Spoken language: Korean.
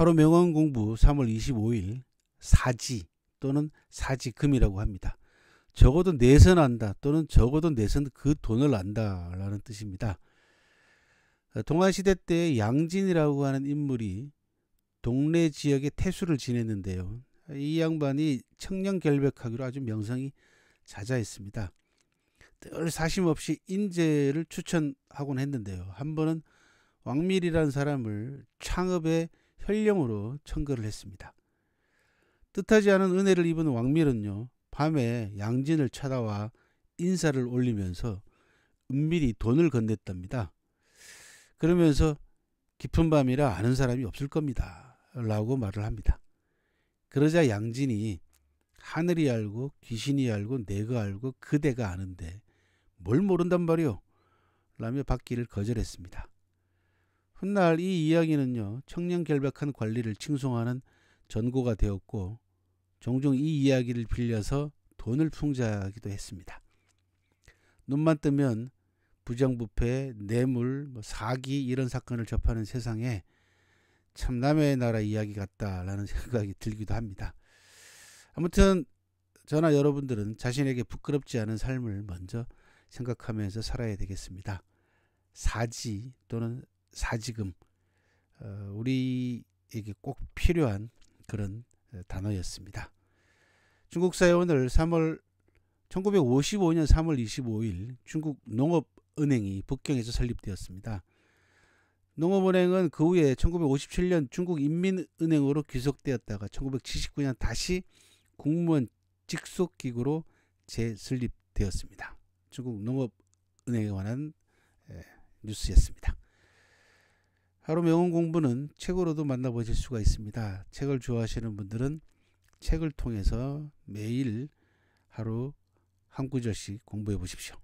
바로 명언 공부 3월 25일 사지 또는 사지금이라고 합니다. 적어도 내선한다 또는 적어도 내선 그 돈을 안다 라는 뜻입니다. 어, 동아시대 때 양진이라고 하는 인물이 동네 지역에 태수를 지냈는데요. 이 양반이 청년 결백하기로 아주 명성이 자자했습니다. 늘 사심 없이 인재를 추천하곤 했는데요. 한 번은 왕밀이라는 사람을 창업에 현령으로 청거를 했습니다. 뜻하지 않은 은혜를 입은 왕밀은요. 밤에 양진을 찾아와 인사를 올리면서 은밀히 돈을 건넸답니다. 그러면서 깊은 밤이라 아는 사람이 없을 겁니다. 라고 말을 합니다. 그러자 양진이 하늘이 알고 귀신이 알고 내가 알고 그대가 아는데 뭘 모른단 말이오? 라며 받기를 거절했습니다. 훗날 이 이야기는요, 청년결백한 관리를 칭송하는 전고가 되었고, 종종 이 이야기를 빌려서 돈을 풍자하기도 했습니다. 눈만 뜨면 부정부패, 뇌물, 뭐 사기 이런 사건을 접하는 세상에 참 남의 나라 이야기 같다라는 생각이 들기도 합니다. 아무튼 저나 여러분들은 자신에게 부끄럽지 않은 삶을 먼저 생각하면서 살아야 되겠습니다. 사지 또는 사지금 어, 우리에게 꼭 필요한 그런 어, 단어였습니다. 중국사회 오늘 3월 1955년 3월 25일 중국 농업은행이 북경에서 설립되었습니다. 농업은행은 그 후에 1957년 중국인민은행으로 귀속되었다가 1979년 다시 국무원 직속기구로 재설립되었습니다. 중국 농업은행에 관한 뉴스였습니다. 바로 명언 공부는 책으로도 만나보실 수가 있습니다. 책을 좋아하시는 분들은 책을 통해서 매일 하루 한 구절씩 공부해 보십시오.